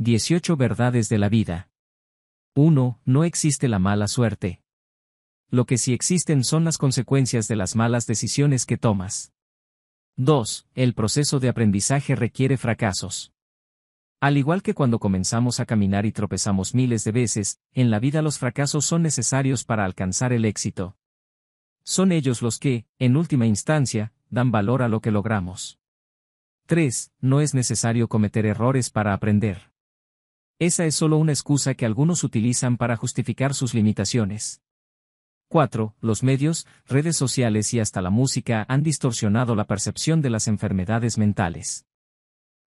18 verdades de la vida. 1. No existe la mala suerte. Lo que sí existen son las consecuencias de las malas decisiones que tomas. 2. El proceso de aprendizaje requiere fracasos. Al igual que cuando comenzamos a caminar y tropezamos miles de veces, en la vida los fracasos son necesarios para alcanzar el éxito. Son ellos los que, en última instancia, dan valor a lo que logramos. 3. No es necesario cometer errores para aprender. Esa es solo una excusa que algunos utilizan para justificar sus limitaciones. 4. Los medios, redes sociales y hasta la música han distorsionado la percepción de las enfermedades mentales.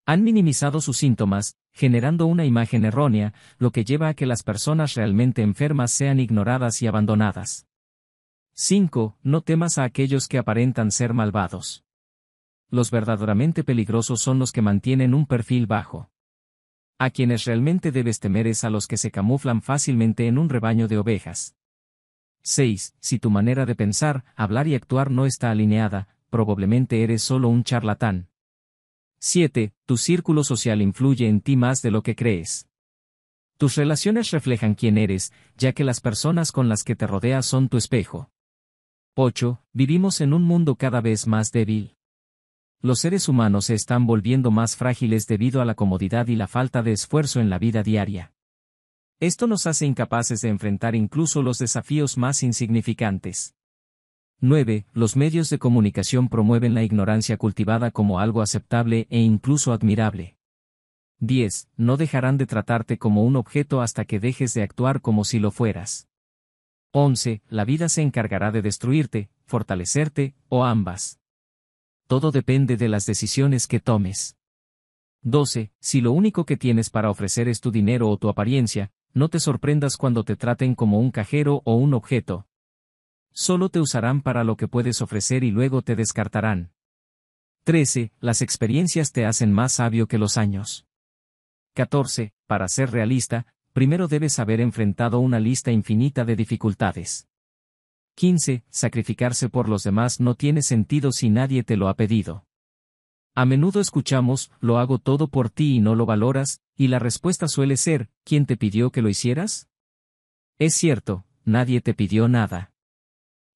Han minimizado sus síntomas, generando una imagen errónea, lo que lleva a que las personas realmente enfermas sean ignoradas y abandonadas. 5. No temas a aquellos que aparentan ser malvados. Los verdaderamente peligrosos son los que mantienen un perfil bajo. A quienes realmente debes temer es a los que se camuflan fácilmente en un rebaño de ovejas. 6. Si tu manera de pensar, hablar y actuar no está alineada, probablemente eres solo un charlatán. 7. Tu círculo social influye en ti más de lo que crees. Tus relaciones reflejan quién eres, ya que las personas con las que te rodeas son tu espejo. 8. Vivimos en un mundo cada vez más débil. Los seres humanos se están volviendo más frágiles debido a la comodidad y la falta de esfuerzo en la vida diaria. Esto nos hace incapaces de enfrentar incluso los desafíos más insignificantes. 9. Los medios de comunicación promueven la ignorancia cultivada como algo aceptable e incluso admirable. 10. No dejarán de tratarte como un objeto hasta que dejes de actuar como si lo fueras. 11. La vida se encargará de destruirte, fortalecerte, o ambas todo depende de las decisiones que tomes. 12. Si lo único que tienes para ofrecer es tu dinero o tu apariencia, no te sorprendas cuando te traten como un cajero o un objeto. Solo te usarán para lo que puedes ofrecer y luego te descartarán. 13. Las experiencias te hacen más sabio que los años. 14. Para ser realista, primero debes haber enfrentado una lista infinita de dificultades. 15. Sacrificarse por los demás no tiene sentido si nadie te lo ha pedido. A menudo escuchamos, lo hago todo por ti y no lo valoras, y la respuesta suele ser, ¿quién te pidió que lo hicieras? Es cierto, nadie te pidió nada.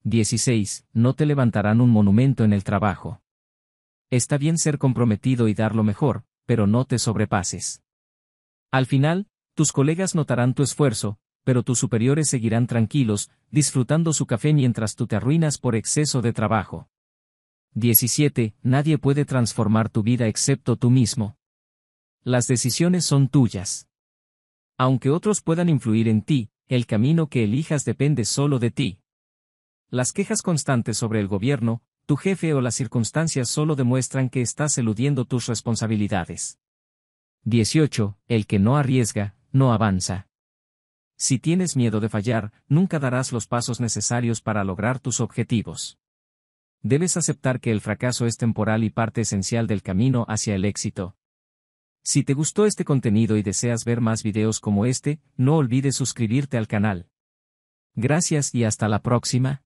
16. No te levantarán un monumento en el trabajo. Está bien ser comprometido y dar lo mejor, pero no te sobrepases. Al final, tus colegas notarán tu esfuerzo, pero tus superiores seguirán tranquilos, disfrutando su café mientras tú te arruinas por exceso de trabajo. 17. Nadie puede transformar tu vida excepto tú mismo. Las decisiones son tuyas. Aunque otros puedan influir en ti, el camino que elijas depende solo de ti. Las quejas constantes sobre el gobierno, tu jefe o las circunstancias solo demuestran que estás eludiendo tus responsabilidades. 18. El que no arriesga, no avanza. Si tienes miedo de fallar, nunca darás los pasos necesarios para lograr tus objetivos. Debes aceptar que el fracaso es temporal y parte esencial del camino hacia el éxito. Si te gustó este contenido y deseas ver más videos como este, no olvides suscribirte al canal. Gracias y hasta la próxima.